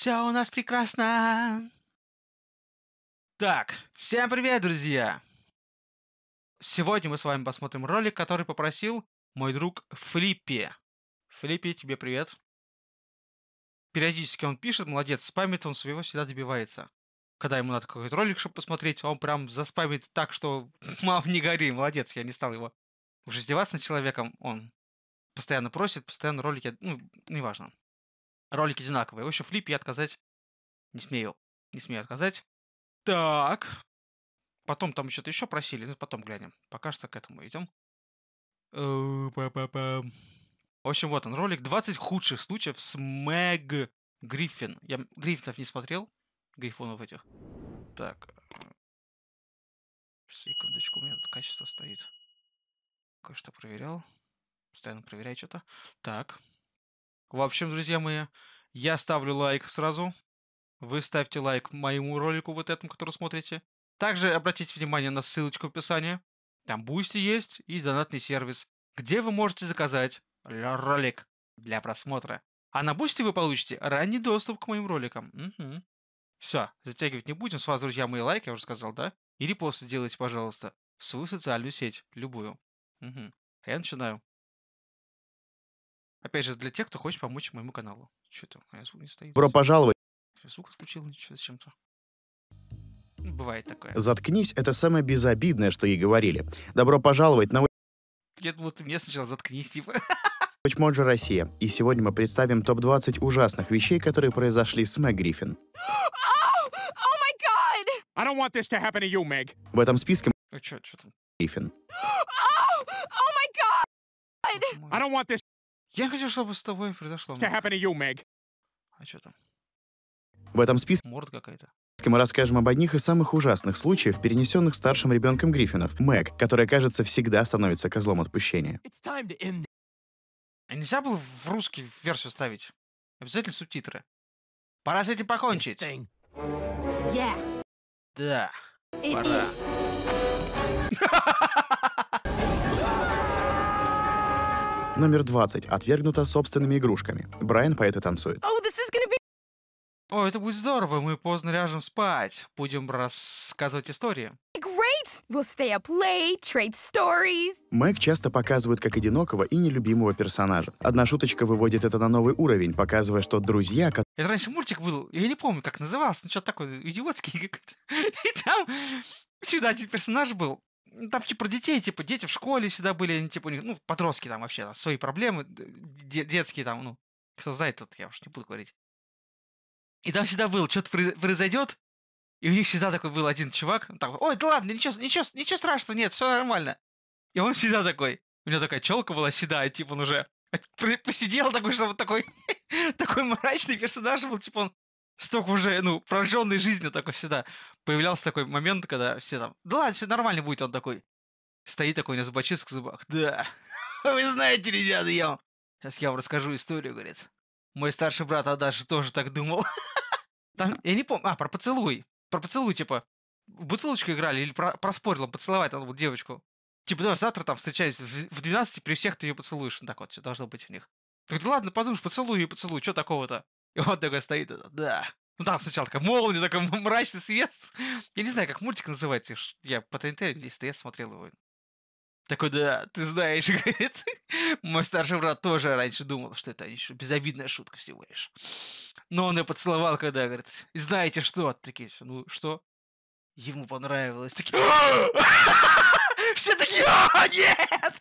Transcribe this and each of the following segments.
Все у нас прекрасно. Так, всем привет, друзья! Сегодня мы с вами посмотрим ролик, который попросил мой друг Флиппи. Флиппи, тебе привет. Периодически он пишет, молодец, спамит, он своего всегда добивается. Когда ему надо какой-то ролик, чтобы посмотреть, он прям заспамит так, что мам, не гори, молодец, я не стал его уже издеваться над человеком. Он постоянно просит, постоянно ролики, ну, неважно ролики одинаковые. В общем, флип я отказать не смею. Не смею отказать. Так. Потом там что-то еще просили, но потом глянем. Пока что к этому идем. Э, В общем, вот он, ролик 20 худших случаев с Мэг Гриффин. Я Гриффинов не смотрел, Грифонов этих. Так. Секундочку, у меня тут качество стоит. Кое-что проверял. Постоянно проверяю что-то. Так. В общем, друзья мои, я ставлю лайк сразу. Вы ставьте лайк моему ролику вот этому, который смотрите. Также обратите внимание на ссылочку в описании. Там Бусти есть и донатный сервис, где вы можете заказать ролик для просмотра. А на Бусти вы получите ранний доступ к моим роликам. Угу. Все, затягивать не будем. С вас, друзья, мои лайк, я уже сказал, да? И репост сделайте, пожалуйста, в свою социальную сеть, любую. Угу. Я начинаю. Опять же, для тех, кто хочет помочь моему каналу. Что это? А звук не стоит. Бро, пожаловать. звук отключил ничего с чем то ну, бывает такое. Заткнись, это самое безобидное, что ей говорили. Добро пожаловать на... Я думал, ты мне сначала заткнись, типа. Watchmojo Россия. И сегодня мы представим топ-20 ужасных вещей, которые произошли с Мэг Гриффин. В этом списке... О, Гриффин. Oh, oh my God! I don't want this Я хочу, чтобы с тобой произошло. To happen to you, Meg. А что там? В этом списке... Морд какая-то. Мы расскажем об одних из самых ужасных случаев, перенесенных старшим ребенком Гриффинов, Мэг, которая, кажется, всегда становится козлом отпущения. It's time to А нельзя было в русский версию ставить? Обязательно субтитры. Пора с этим покончить. Yeah. Да. It Пора. Номер 20. Отвергнута собственными игрушками. Брайан поет и танцует. Oh, be... О, это будет здорово, мы поздно ляжем спать. Будем рассказывать истории. Great! We'll stay up late, trade stories. Мэг часто показывают как одинокого и нелюбимого персонажа. Одна шуточка выводит это на новый уровень, показывая, что друзья... Это раньше мультик был, я не помню, как назывался, ну что-то такое идиотский какой-то. И там всегда один персонаж был, ну, там, типа, про детей, типа, дети в школе всегда были, они, типа, у них, ну, подростки там вообще, там, свои проблемы, де- детские там, ну, кто знает, тот я уж не буду говорить. И там всегда был, что-то произойдет, и у них всегда такой был один чувак, он такой, ой, да ладно, ничего, ничего, ничего страшного, нет, все нормально. И он всегда такой, у него такая челка была седая, типа, он уже э, посидел такой, что вот такой, такой мрачный персонаж был, типа, он столько уже, ну, прожженной жизнью такой всегда. Появлялся такой момент, когда все там, да ладно, все нормально будет, он такой, стоит такой у него зубочистка в зубах, да, вы знаете, ребята, я Сейчас я вам расскажу историю, говорит. Мой старший брат Адаши тоже так думал. Там, я не помню, а, про поцелуй. Про поцелуй, типа, в бутылочку играли или про, проспорил, поцеловать надо было девочку. Типа, давай завтра там встречаюсь в, в 12, при всех ты ее поцелуешь. Ну, так вот, все должно быть у них. Так, да ладно, подумаешь, поцелуй и поцелуй, что такого-то? И он такой стоит, да. Ну там сначала такая молния, такой мрачный свет. Я не знаю, как мультик называется. Я по ТНТ или СТС смотрел его. Такой, да, ты знаешь, говорит. Мой старший брат тоже раньше думал, что это еще безобидная шутка всего лишь. Но он ее поцеловал, когда, говорит, знаете что? Такие, ну что? Ему понравилось. Такие, все такие, нет!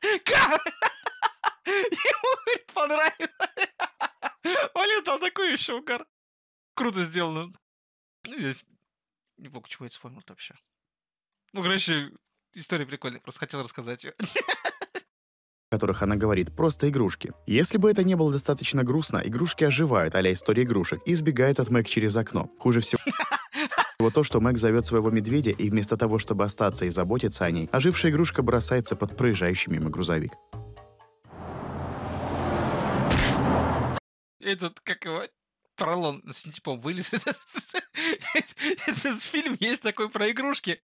вообще угар. Круто сделано. Ну, я не помню, чего я вспомнил вообще. Ну, короче, история прикольная, просто хотел рассказать ее. В которых она говорит «просто игрушки». Если бы это не было достаточно грустно, игрушки оживают, а история игрушек, и сбегает от Мэг через окно. Хуже всего... Вот то, что Мэг зовет своего медведя, и вместо того, чтобы остаться и заботиться о ней, ожившая игрушка бросается под проезжающий мимо грузовик. Этот, как его, поролон ну, с типом вылезет. Этот фильм есть такой про игрушки.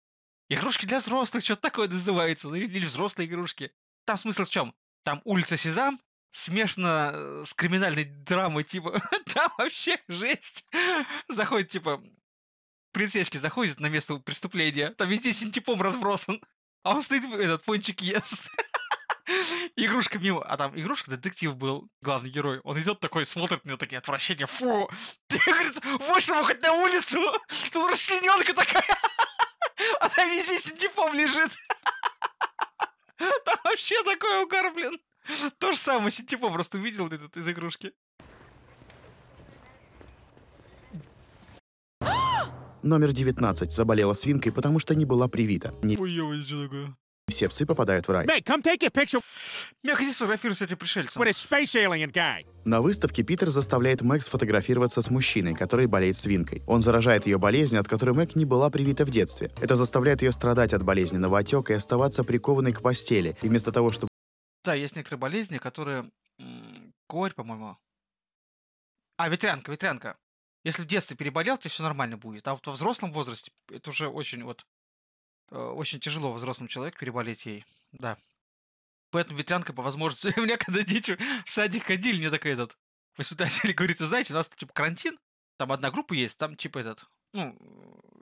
Игрушки для взрослых, что-то такое называется. Ну, или взрослые игрушки. Там смысл в чем? Там улица Сезам, смешно э, с криминальной драмой, типа, там вообще жесть. Заходит, типа, полицейский заходит на место преступления, там везде синтепом разбросан, а он стоит, этот пончик ест. Игрушка мимо, а там игрушка, детектив был, главный герой. Он идет такой, смотрит на такие отвращения, фу! Ты, говорит, вышел бы хоть на улицу! Тут расчлененка такая! А там везде синтепом лежит! Там вообще такой угар, блин! То же самое, синтепо просто увидел этот из игрушки. Номер 19 заболела свинкой, потому что не была привита. Не... Ой, ой, что такое? Все псы попадают в рай. Mate, come take a picture. Я хочу сфотографировать с этим пришельцем. With a space alien guy. На выставке Питер заставляет Мэг сфотографироваться с мужчиной, который болеет свинкой. Он заражает ее болезнью, от которой Мэг не была привита в детстве. Это заставляет ее страдать от болезненного отека и оставаться прикованной к постели. И вместо того, чтобы... Да, есть некоторые болезни, которые... Корь, по-моему. А, ветрянка, ветрянка. Если в детстве переболел, то все нормально будет. А вот во взрослом возрасте это уже очень вот Э, очень тяжело взрослому человеку переболеть ей. Да. Поэтому ветрянка по возможности. У меня когда дети в садик ходили, мне такой этот воспитатель говорит, вы знаете, у нас типа карантин, там одна группа есть, там типа этот, ну,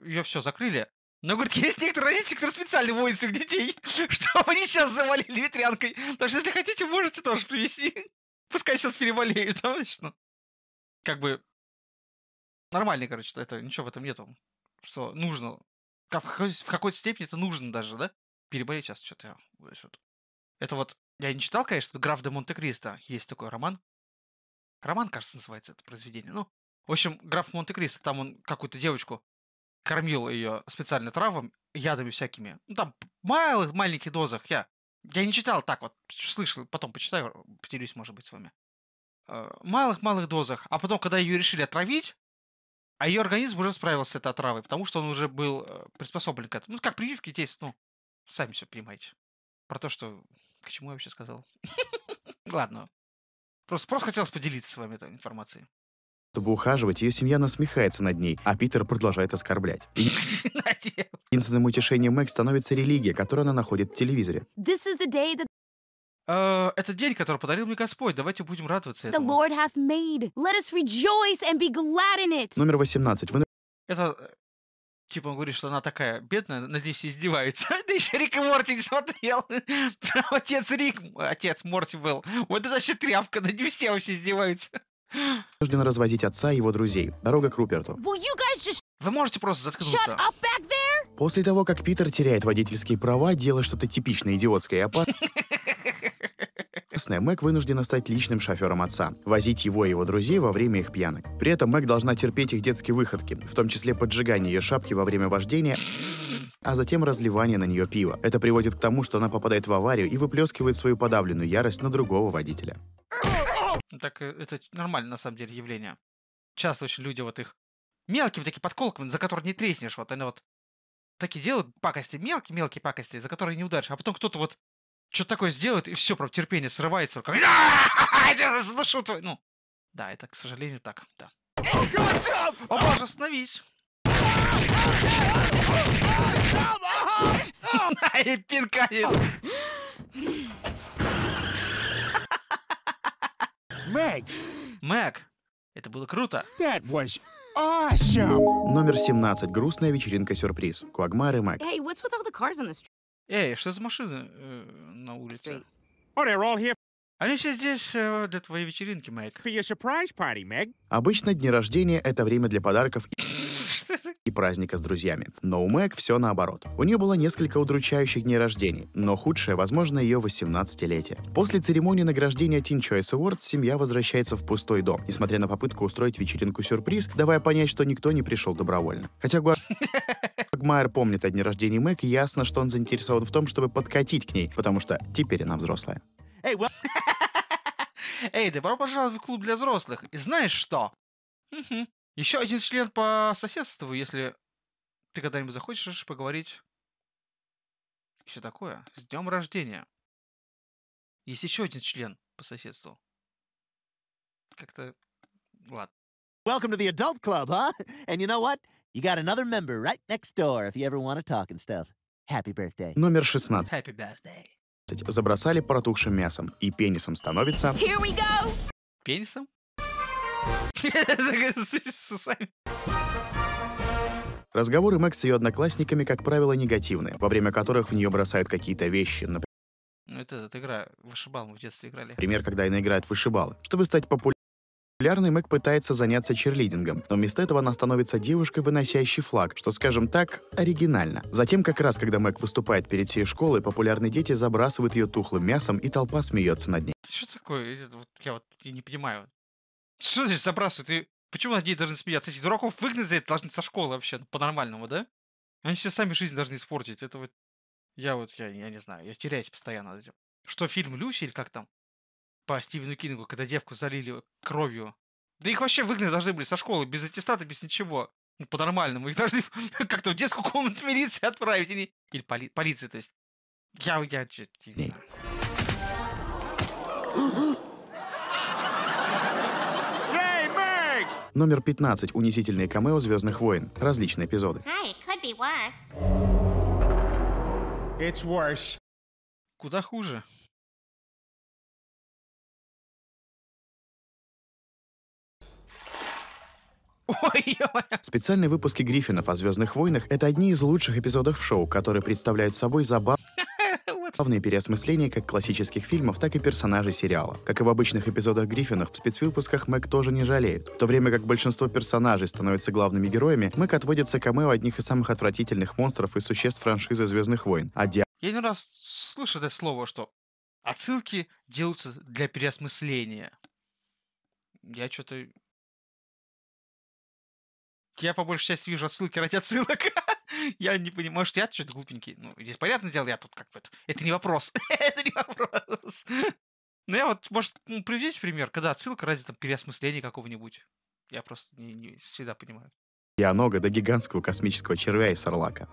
ее все закрыли. Но, говорит, есть некоторые родители, которые специально водят своих детей, чтобы они сейчас завалили ветрянкой. Так что если хотите, можете тоже привезти. Пускай сейчас переболеют, а ну, как бы нормальный, короче, это ничего в этом нету, что нужно в какой-то какой степени это нужно даже, да? Переболеть сейчас что-то. я Это вот, я не читал, конечно, «Граф де Монте-Кристо». Есть такой роман. Роман, кажется, называется это произведение. Ну, в общем, «Граф Монте-Кристо», там он какую-то девочку кормил ее специально травом ядами всякими. Ну, там, в малых, маленьких дозах. Я, я не читал так вот, слышал, потом почитаю, поделюсь, может быть, с вами. Малых-малых э, дозах. А потом, когда ее решили отравить, а ее организм уже справился с этой отравой, потому что он уже был э, приспособлен к этому. Ну, как прививки есть, ну, сами все понимаете. Про то, что... К чему я вообще сказал? Ладно. Просто, просто хотелось поделиться с вами этой информацией. Чтобы ухаживать, ее семья насмехается над ней, а Питер продолжает оскорблять. Единственным утешением Мэг становится религия, которую она находит в телевизоре э, это день, который подарил мне Господь. Давайте будем радоваться The этому. Lord hath made. Let us rejoice and be glad in it. Номер 18. Вы... Это э, Типа он говорит, что она такая бедная, надеюсь, издевается. Ты еще Рик и Морти не смотрел. Отец Рик, отец Морти был. Вот это вообще тряпка, надеюсь, все вообще издеваются. Нужно развозить отца и его друзей. Дорога к Руперту. Вы можете просто заткнуться. После того, как Питер теряет водительские права, делая что-то типично идиотское и опасное... Пакостная, Мэг вынуждена стать личным шофером отца, возить его и его друзей во время их пьянок. При этом Мэг должна терпеть их детские выходки, в том числе поджигание ее шапки во время вождения, а затем разливание на нее пива. Это приводит к тому, что она попадает в аварию и выплескивает свою подавленную ярость на другого водителя. Так э, это нормально, на самом деле, явление. Часто очень люди вот их мелкими такие подколками, за которые не треснешь. Вот они вот такие делают пакости, мелкие-мелкие пакости, за которые не ударишь. А потом кто-то вот что то такое сделает, и все, прям терпение срывается. Как... Слышу «А, твой... Ну, да, это, к сожалению, так, да. О, боже, остановись! И пинка Мэг! Мэг! Это было круто! That was awesome! Номер 17. Грустная вечеринка-сюрприз. Куагмар и Мэг. Hey, what's with all the cars on the street? Эй, что за машины э, на улице? Oh, they're all here Они все здесь э, для твоей вечеринки, Мэг. for your surprise party, Meg. Обычно дни рождения — это время для подарков и праздника с друзьями. Но у Мэг все наоборот. У нее было несколько удручающих дней рождения, но худшее, возможно, ее 18-летие. После церемонии награждения Teen Choice Awards семья возвращается в пустой дом, несмотря на попытку устроить вечеринку-сюрприз, давая понять, что никто не пришел добровольно. Хотя Гуа Майер помнит о дне рождения Мэг, ясно, что он заинтересован в том, чтобы подкатить к ней, потому что теперь она взрослая. Эй, well... Эй, добро пожаловать в клуб для взрослых. И знаешь что? Угу. Еще один член по соседству, если ты когда-нибудь захочешь поговорить. еще такое. С днем рождения. Есть еще один член по соседству. Как-то... Ладно. Welcome to the adult club, huh? And you know what? You got another member right next door if you ever want to talk and stuff. Happy birthday. Номер 16. Happy birthday. Забросали протухшим мясом, и пенисом становится... Here we go! Пенисом? Разговоры Мэг с ее одноклассниками, как правило, негативны, во время которых в нее бросают какие-то вещи, например... Ну, это, это игра, вышибал мы в детстве играли. Например, когда она играет в вышибалы. Чтобы стать популярной, Популярный Мэг пытается заняться черлидингом, но вместо этого она становится девушкой, выносящей флаг, что, скажем так, оригинально. Затем, как раз когда Мэг выступает перед всей школой, популярные дети забрасывают ее тухлым мясом, и толпа смеется над ней. Что такое? я вот я не понимаю. Что здесь забрасывают? И почему над ней должны смеяться? Эти дураков выгнать за это должны со школы вообще, ну, по-нормальному, да? Они все сами жизнь должны испортить. Это вот... Я вот, я, я не знаю, я теряюсь постоянно этим. Что фильм «Люси» или как там? по Стивену Кингу, когда девку залили кровью. Да их вообще выгнать должны были со школы, без аттестата, без ничего. Ну, по-нормальному. Их должны как-то в детскую комнату милиции отправить. Или, или поли... полиции, то есть. Я, я, я, я не знаю. Номер 15. Унизительные камео «Звездных войн». Различные эпизоды. Hi, could be worse. It's worse. Куда хуже. Специальные выпуски Гриффинов о Звездных войнах это одни из лучших эпизодов шоу, которые представляют собой забавные главные переосмысления как классических фильмов, так и персонажей сериала. Как и в обычных эпизодах Гриффинов, в спецвыпусках Мэг тоже не жалеет. В то время как большинство персонажей становятся главными героями, Мэг отводится камео одних из самых отвратительных монстров и существ франшизы «Звездных войн». А Диа... Я не раз слышу это слово, что отсылки делаются для переосмысления. Я что-то я по большей части вижу отсылки ради отсылок. я не понимаю, что я что-то глупенький. Ну, здесь понятное дело, я тут как бы... Это, не вопрос. это не вопрос. Ну, я вот, может, ну, приведите пример, когда отсылка ради там, переосмысления какого-нибудь. Я просто не, не всегда понимаю. Дианога до гигантского космического червя и сарлака.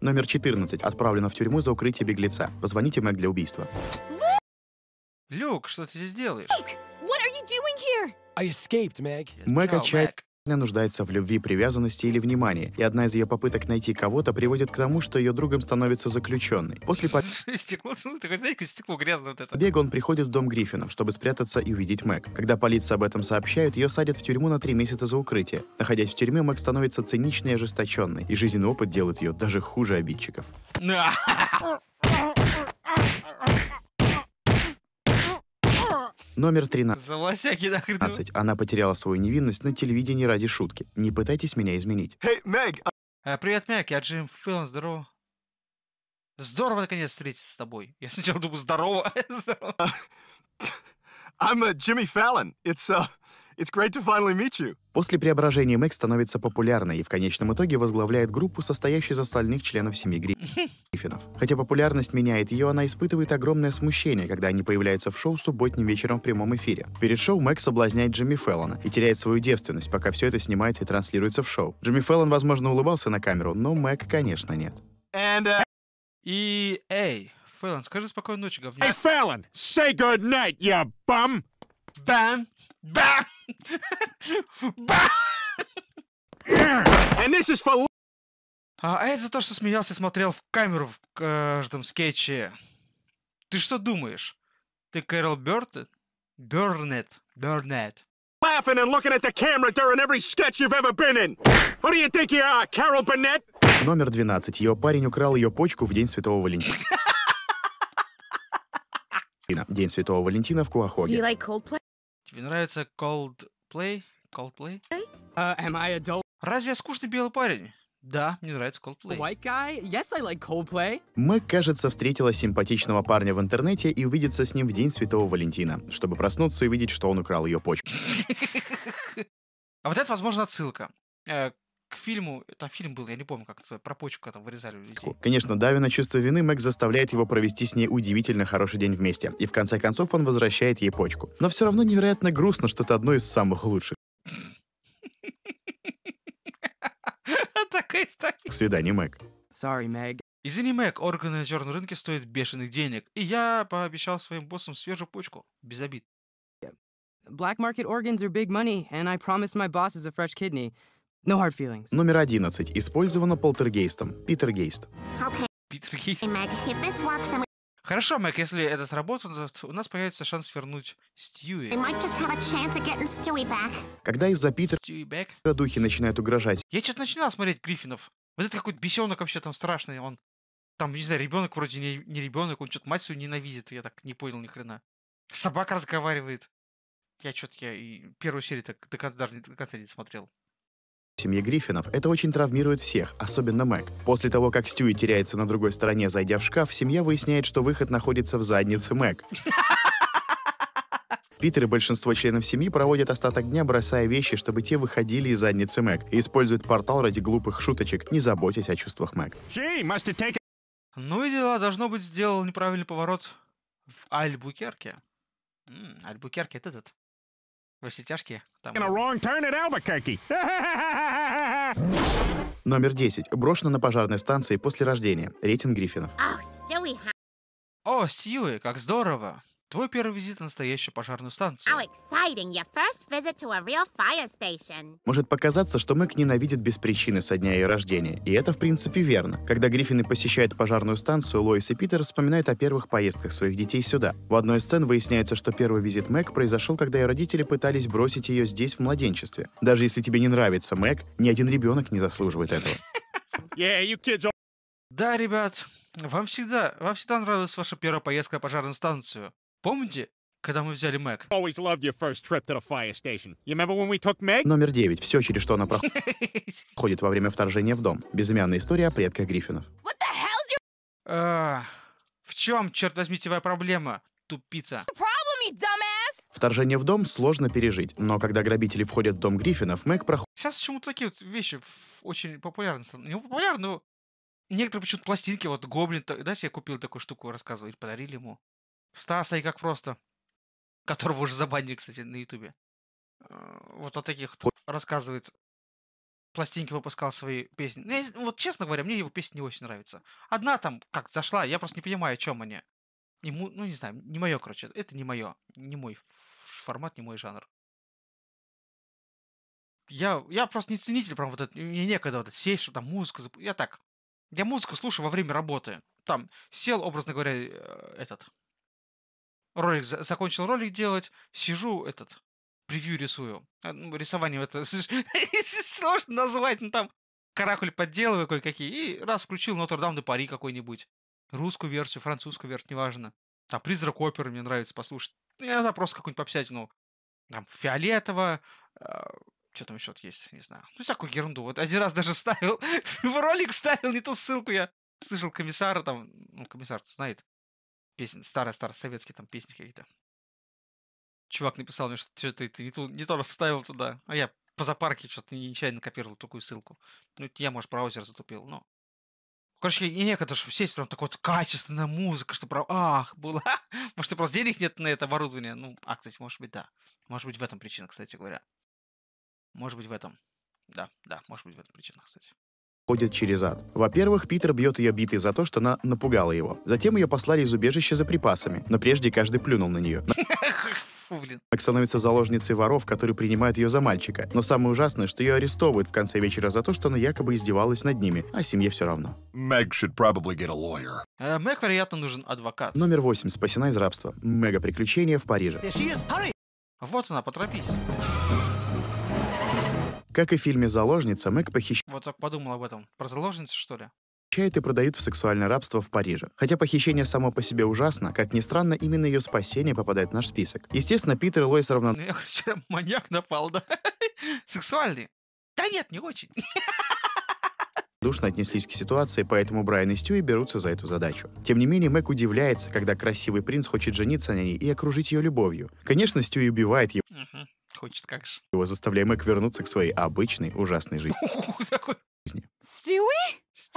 Номер 14. Отправлено в тюрьму за укрытие беглеца. Позвоните Мэг для убийства. Люк, что ты здесь делаешь? Мэг oh, отчаянно нуждается в любви, привязанности или внимании, и одна из ее попыток найти кого-то приводит к тому, что ее другом становится заключенный. После по... Ну, Бега он приходит в дом Гриффина, чтобы спрятаться и увидеть Мэг. Когда полиция об этом сообщает, ее садят в тюрьму на три месяца за укрытие. Находясь в тюрьме, Мэг становится циничной и ожесточенной, и жизненный опыт делает ее даже хуже обидчиков. Номер 13. Она потеряла свою невинность на телевидении ради шутки. Не пытайтесь меня изменить. Hey, Meg, а, а, привет, Мэг, я Джим Филлон, здорово. Здорово, наконец, встретиться с тобой. Я сначала думал, здорово. здорово. I'm a Jimmy Fallon. It's uh, It's great to finally meet you. После преображения Мэг становится популярной и в конечном итоге возглавляет группу, состоящую из остальных членов семьи Гриффинов. Хотя популярность меняет ее, она испытывает огромное смущение, когда они появляются в шоу субботним вечером в прямом эфире. Перед шоу Мэг соблазняет Джимми Феллона и теряет свою девственность, пока все это снимается и транслируется в шоу. Джимми Феллон, возможно, улыбался на камеру, но Мэг, конечно, нет. And, uh... И, эй, Феллон, скажи спокойной ночи, говня. Эй, Феллон, say good night, you bum! Бам! Бам! А, а это за то, что смеялся и смотрел в камеру в каждом скетче. Ты что думаешь? Ты Кэрол Бёрд? Бёрнет. Бёрнет. Laughing and looking at the camera during every sketch you've ever been in. Who do you think you are, Carol Burnett? Номер 12. Ее парень украл ее почку в День Святого Валентина. День Святого Валентина в Куахоге. Do you like Coldplay? Тебе нравится Coldplay? Coldplay? Uh, am I adult? Разве я скучный белый парень? Да, мне нравится Coldplay. White guy? Yes, I like Coldplay. Мэг, кажется, встретила симпатичного парня в интернете и увидится с ним в День Святого Валентина, чтобы проснуться и увидеть, что он украл ее почку. А вот это, возможно, отсылка. Э, к фильму, там фильм был, я не помню, как называется, про почку там вырезали людей. Конечно, давя на чувство вины, Мэг заставляет его провести с ней удивительно хороший день вместе. И в конце концов он возвращает ей почку. Но все равно невероятно грустно, что это одно из самых лучших. Такая статья. Свидание, Мэг. Sorry, Мэг. Извини, Мэг, органы на черном рынке стоят бешеных денег, и я пообещал своим боссам свежую почку, без обид. Black market organs are big money, and I promised my bosses a fresh kidney. No hard feelings. Номер одиннадцать Использовано полтергейстом. Питер Гейст. Питергейст. Meg, Хорошо, Мэг, если это сработает, у нас появится шанс вернуть Стьюи. Когда из-за Питера духи начинают угрожать. Я что-то начинал смотреть Гриффинов. Вот это какой-то бесенок вообще там страшный. Он там, не знаю, ребенок вроде не, не ребенок, он что-то мать свою ненавидит, я так не понял ни хрена. Собака разговаривает. Я что-то я и первую серию так до конца даже не до конца не смотрел семье Гриффинов это очень травмирует всех, особенно Мэг. После того, как Стюи теряется на другой стороне, зайдя в шкаф, семья выясняет, что выход находится в заднице Мэг. Питер и большинство членов семьи проводят остаток дня, бросая вещи, чтобы те выходили из задницы Мэг, и используют портал ради глупых шуточек, не заботясь о чувствах Мэг. Ну и дела, должно быть, сделал неправильный поворот в Альбукерке. Альбукерке это этот во все тяжкие. Там... Номер 10. Брошена на пожарной станции после рождения. Рейтинг Гриффинов. Oh, О, Стьюи, как здорово! Твой первый визит на настоящую пожарную станцию. Может показаться, что Мэг ненавидит без причины со дня ее рождения, и это в принципе верно. Когда Гриффины посещают пожарную станцию, Лоис и Питер вспоминают о первых поездках своих детей сюда. В одной из сцен выясняется, что первый визит Мэг произошел, когда ее родители пытались бросить ее здесь в младенчестве. Даже если тебе не нравится Мэг, ни один ребенок не заслуживает этого. Yeah, you kids Да, ребят, вам всегда, вам всегда нравилась ваша первая поездка на пожарную станцию. Помните, когда мы взяли Мэг? Номер девять. Все, через что она проходит во время вторжения в дом. Безымянная история о предках Гриффинов. в чем, черт возьми, твоя проблема, тупица? Вторжение в дом сложно пережить, но когда грабители входят в дом Гриффинов, Мэг проходит... Сейчас почему-то такие вот вещи очень популярны. Не популярны, но некоторые почему-то пластинки, вот Гоблин, да, себе купил такую штуку, рассказывали, подарили ему. Стаса и как просто, которого уже забанили, кстати, на Ютубе. Э, вот о таких вот рассказывает. Пластинки выпускал свои песни. Ну, я, вот, честно говоря, мне его песни не очень нравятся. Одна там как зашла, я просто не понимаю, о чем они. Ему, ну, не знаю, не мое, короче. Это не мое. Не мой формат, не мой жанр. Я, я просто не ценитель, прям вот это, мне некогда вот это сесть, что там музыку, я так. Я музыку слушаю во время работы. Там сел, образно говоря, э, этот, ролик, закончил ролик делать, сижу этот, превью рисую. А, ну, рисование это сложно назвать, но ну, там каракуль подделываю кое-какие. И раз включил Нотр-Дам де Пари какой-нибудь. Русскую версию, французскую версию, неважно. Там «Призрак оперы» мне нравится послушать. Иногда ну, просто какую-нибудь попсятину. Там «Фиолетово», а, что там еще есть, не знаю. Ну, всякую ерунду. Вот один раз даже вставил, в ролик вставил не ту ссылку, я слышал комиссара там, ну, комиссар знает, песен, старые-старые советские там песни какие-то. Чувак написал мне, что ты, ты, ты не, ту, не то вставил туда, а я по запарке что-то нечаянно копировал такую ссылку. Ну, я, может, браузер затупил, но... Короче, и некогда, чтобы сесть, прям такой вот качественная музыка, чтобы прям, ах, было. может, и просто денег нет на это оборудование. Ну, а, кстати, может быть, да. Может быть, в этом причина, кстати говоря. Может быть, в этом. Да, да, может быть, в этом причина, кстати ходит через ад. Во-первых, Питер бьет ее битой за то, что она напугала его. Затем ее послали из убежища за припасами, но прежде каждый плюнул на нее. Фу, блин. становится заложницей воров, которые принимают ее за мальчика. Но самое ужасное, что ее арестовывают в конце вечера за то, что она якобы издевалась над ними, а семье все равно. Мэг should probably get a lawyer. Uh, Мэг, вероятно, нужен адвокат. Номер восемь. Спасена из рабства. Мега приключения в Париже. Вот она, поторопись. Как и в фильме «Заложница», Мэг похищ... Вот так подумал об этом. Про заложницу, что ли? и продают в сексуальное рабство в Париже. Хотя похищение само по себе ужасно, как ни странно, именно ее спасение попадает в наш список. Естественно, Питер и Лоис равно... Ну, я, короче, маньяк напал, да? Сексуальный? Да нет, не очень равнодушно отнеслись к ситуации, поэтому Брайан и Стюи берутся за эту задачу. Тем не менее, Мэг удивляется, когда красивый принц хочет жениться на ней и окружить ее любовью. Конечно, Стюи убивает его, Хочет как же. Его заставляем их вернуться к своей обычной ужасной жизни. Стюи?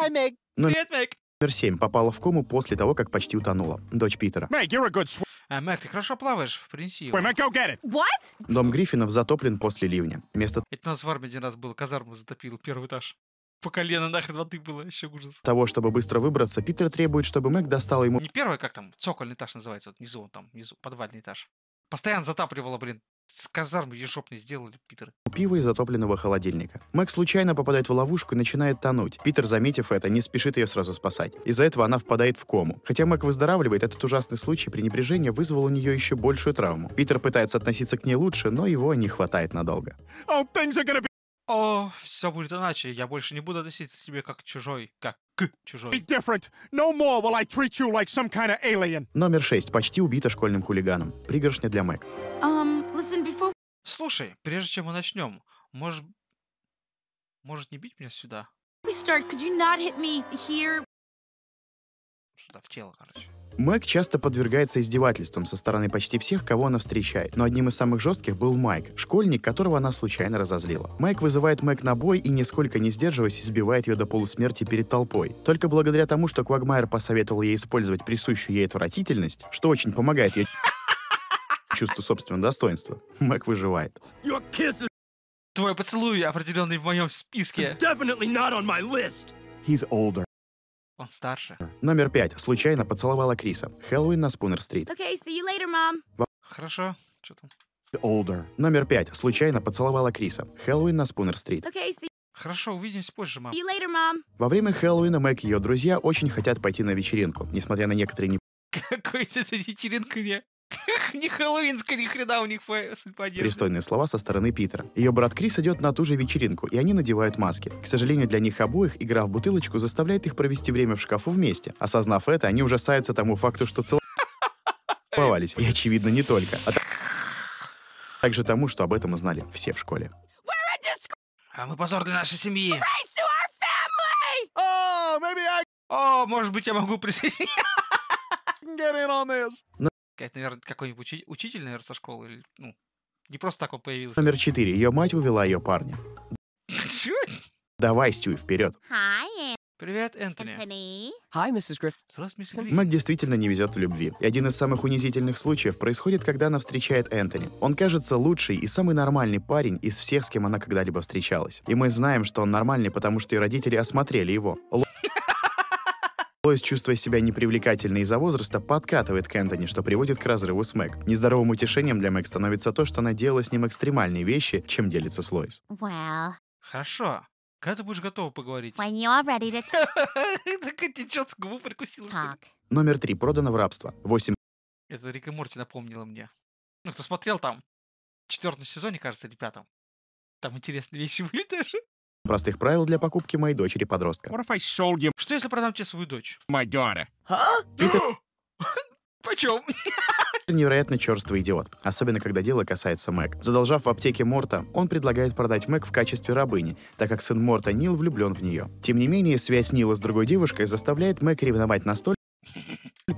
Мэг. Привет, Мэг. Номер 7 попала в кому после того, как почти утонула. Дочь Питера. Мэг, you're a good sw- а, Мэг, ты хорошо плаваешь, в принципе Мэг, go get it. What? Дом Гриффинов затоплен после ливня. Место Это у нас в армии один раз было, казарму затопило, первый этаж. По колено нахрен воды было, еще ужас. того, чтобы быстро выбраться, Питер требует, чтобы Мэг достал ему Не первый, как там, цокольный этаж называется, вот внизу он там, внизу, подвальный этаж. Постоянно затапливало, блин, с казармы ежопной сделали, Питер. Пиво из затопленного холодильника. Мэг случайно попадает в ловушку и начинает тонуть. Питер, заметив это, не спешит ее сразу спасать. Из-за этого она впадает в кому. Хотя Мэг выздоравливает, этот ужасный случай пренебрежения вызвал у нее еще большую травму. Питер пытается относиться к ней лучше, но его не хватает надолго. О, все будет иначе. Я больше не буду относиться к тебе как чужой, как к чужой. Номер шесть. Почти убита школьным хулиганом. Пригоршня для Мэг. А, Слушай, прежде чем мы начнем, может... Может не бить меня сюда? Start, could you not hit me here? Сюда, в тело, короче. Мэг часто подвергается издевательствам со стороны почти всех, кого она встречает, но одним из самых жестких был Майк, школьник, которого она случайно разозлила. Майк вызывает Мэг на бой и, нисколько не сдерживаясь, избивает ее до полусмерти перед толпой. Только благодаря тому, что Квагмайер посоветовал ей использовать присущую ей отвратительность, что очень помогает ей чувство собственного достоинства. Мэг выживает. Твой поцелуй, определенный в моем списке. He's older. Он старше. Номер пять. Случайно поцеловала Криса. Хэллоуин на Спунер-стрит. Okay, see you later, mom. Хорошо. Что там? Older. Номер пять. Случайно поцеловала Криса. Хэллоуин на Спунер-стрит. Okay, see Хорошо, увидимся позже, мам. See you later, mom. Во время Хэллоуина Мэг и ее друзья очень хотят пойти на вечеринку, несмотря на некоторые не... Какой это вечеринка, не? Не хэллоуинская, ни хрена у них поддержка. Пристойные слова со стороны Питера. Ее брат Крис идет на ту же вечеринку, и они надевают маски. К сожалению, для них обоих игра в бутылочку заставляет их провести время в шкафу вместе. Осознав это, они ужасаются тому факту, что целовались. И, очевидно, не только. А также тому, что об этом узнали все в школе. А мы позор для нашей семьи. О, может быть, я могу присоединиться. Но Это, наверное, какой-нибудь учитель, наверное, со школы. Или, ну, не просто так он появился. Номер четыре. Ее мать увела ее парня. Чё? Давай, Стюй, вперед. Hi, Привет, Энтони. Hi, mrs. Griff. Мэг действительно не везет в любви. И один из самых унизительных случаев происходит, когда она встречает Энтони. Он кажется лучший и самый нормальный парень из всех, с кем она когда-либо встречалась. И мы знаем, что он нормальный, потому что ее родители осмотрели его. Л Лоис, чувствуя себя непривлекательной из-за возраста, подкатывает к Энтони, что приводит к разрыву с Мэг. Нездоровым утешением для Мэг становится то, что она делала с ним экстремальные вещи, чем делится с Лоис. Well. Хорошо. Когда ты будешь готова поговорить? When you are ready to... Так эти с губу прикусила, Номер три. Продано в рабство. Восемь. Это Рик и Морти напомнило мне. Ну, кто смотрел там, в четвертом сезоне, кажется, или пятом. Там интересные вещи были даже. Простых правил для покупки моей дочери-подростка. Что если продам тебе свою дочь? My а? Питер... Почем? невероятно черствый идиот, особенно когда дело касается Мэг. Задолжав в аптеке Морта, он предлагает продать Мэг в качестве рабыни, так как сын Морта Нил влюблен в нее. Тем не менее, связь Нила с другой девушкой заставляет Мэг ревновать настолько,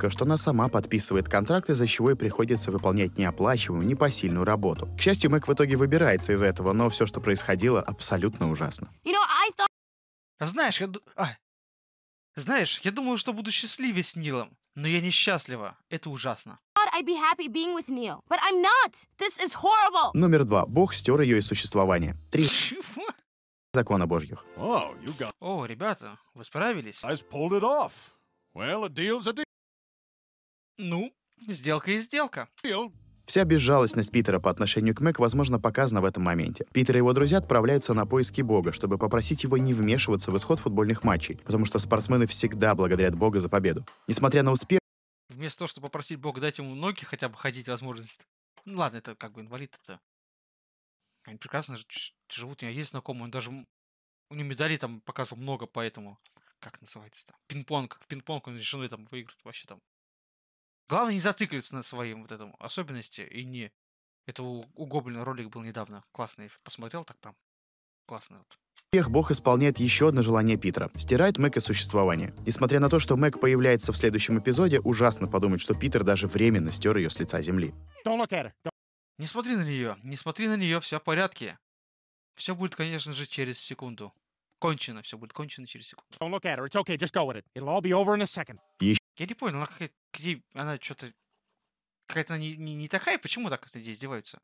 что она сама подписывает контракт, из-за чего и приходится выполнять неоплачиваемую, непосильную работу. К счастью, Мэг в итоге выбирается из этого, но все, что происходило, абсолютно ужасно. Знаешь, я... А. Знаешь, я думала, что буду счастливее с Нилом, но я несчастлива. Это ужасно. Номер два. Бог стер ее из существования. Три. Чего? Закона Божьих. Oh, О, oh, got... oh, ребята, вы справились. I pulled it off. Well, a deal's a deal. Ну, сделка и сделка. Вся безжалостность Питера по отношению к Мэг, возможно, показана в этом моменте. Питер и его друзья отправляются на поиски Бога, чтобы попросить его не вмешиваться в исход футбольных матчей, потому что спортсмены всегда благодарят Бога за победу. Несмотря на успех... Вместо того, чтобы попросить Бога дать ему ноги, хотя бы ходить возможность. Ну ладно, это как бы инвалид, это... Они прекрасно живут, у меня есть знакомый, он даже... У него медалей там показывал много, поэтому... Как называется там? Пинг-понг. В пинг-понг он решил ну, там выиграть вообще там Главное не зацикливаться на своем вот этом особенности и не... Это у, у Гоблина ролик был недавно. Классный. Посмотрел так прям. Классный вот. Успех Бог исполняет еще одно желание Питера – стирает Мэка существования, Несмотря на то, что Мэг появляется в следующем эпизоде, ужасно подумать, что Питер даже временно стер ее с лица земли. Не смотри на нее, не смотри на нее, все в порядке. Все будет, конечно же, через секунду. Кончено, все будет кончено через секунду. Don't look at her. It's okay, just go with it. It'll all be over in a second. Я не понял, она какая-то... Она что-то... Какая-то не, не, не такая, почему так от людей издеваются?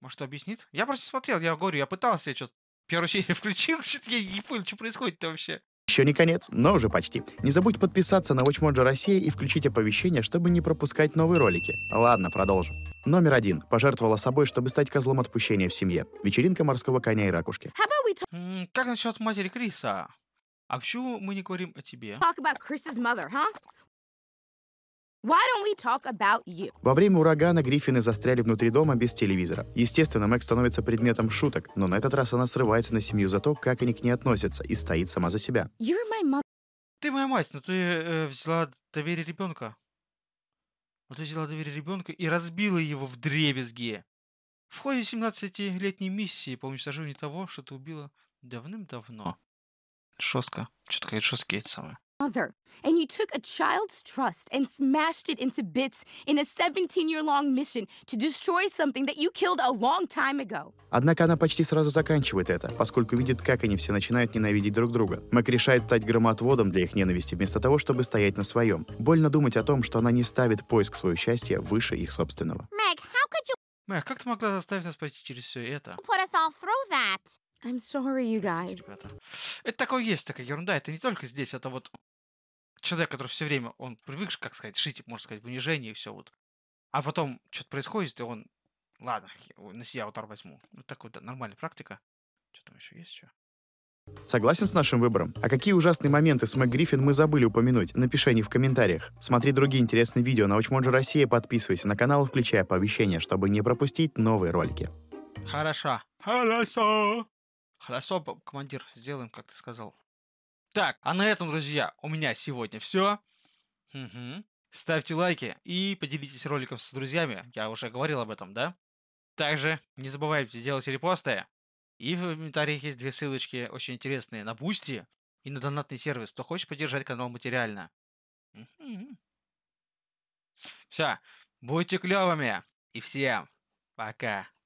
Может, объяснит? Я просто смотрел, я говорю, я пытался, я что-то первую серию включил, что-то я не понял, что происходит-то вообще. Еще не конец, но уже почти. Не забудь подписаться на WatchMojo Россия и включить оповещения, чтобы не пропускать новые ролики. Ладно, продолжим. Номер один. Пожертвовала собой, чтобы стать козлом отпущения в семье. Вечеринка морского коня и ракушки. Как насчет матери Криса? А почему мы не говорим о тебе? Talk about Chris's mother, huh? Why don't we talk about you? Во время урагана Гриффины застряли внутри дома без телевизора. Естественно, Мэг становится предметом шуток, но на этот раз она срывается на семью за то, как они к ней относятся, и стоит сама за себя. You're my mother. Ты моя мать, но ты э, взяла доверие ребенка. Но ты взяла доверие ребенка и разбила его в дребезги. В ходе 17-летней миссии по уничтожению того, что ты убила давным-давно. Жестко. Что-то какие-то жесткие эти самые. Mother, and you took a child's trust and smashed it into bits in a 17-year-long mission to destroy something that you killed a long time ago. Однако она почти сразу заканчивает это, поскольку видит, как они все начинают ненавидеть друг друга. Мэг решает стать громотводом для их ненависти вместо того, чтобы стоять на своем. Больно думать о том, что она не ставит поиск своего счастья выше их собственного. Мэг, а как ты могла заставить нас пройти через все это? Put us all through that. I'm sorry, you guys. Это такое есть, такая ерунда. Это не только здесь, это вот человек, который все время, он привык, как сказать, жить, можно сказать, в унижении и все вот. А потом что-то происходит, и он, ладно, на себя удар возьму. Вот такой, да, нормальная практика. Что там еще есть что? Согласен с нашим выбором? А какие ужасные моменты с Мэг Гриффин мы забыли упомянуть? Напиши они в комментариях. Смотри другие интересные видео на Watchmojo Россия, подписывайся на канал, включая оповещения, чтобы не пропустить новые ролики. Хорошо. Хорошо. Хорошо, командир, сделаем, как ты сказал. Так, а на этом, друзья, у меня сегодня все. Угу. Ставьте лайки и поделитесь роликом с друзьями. Я уже говорил об этом, да? Также не забывайте делать репосты. И в комментариях есть две ссылочки очень интересные на Бусти и на донатный сервис, кто хочет поддержать канал материально. Все, будьте клевыми и всем пока.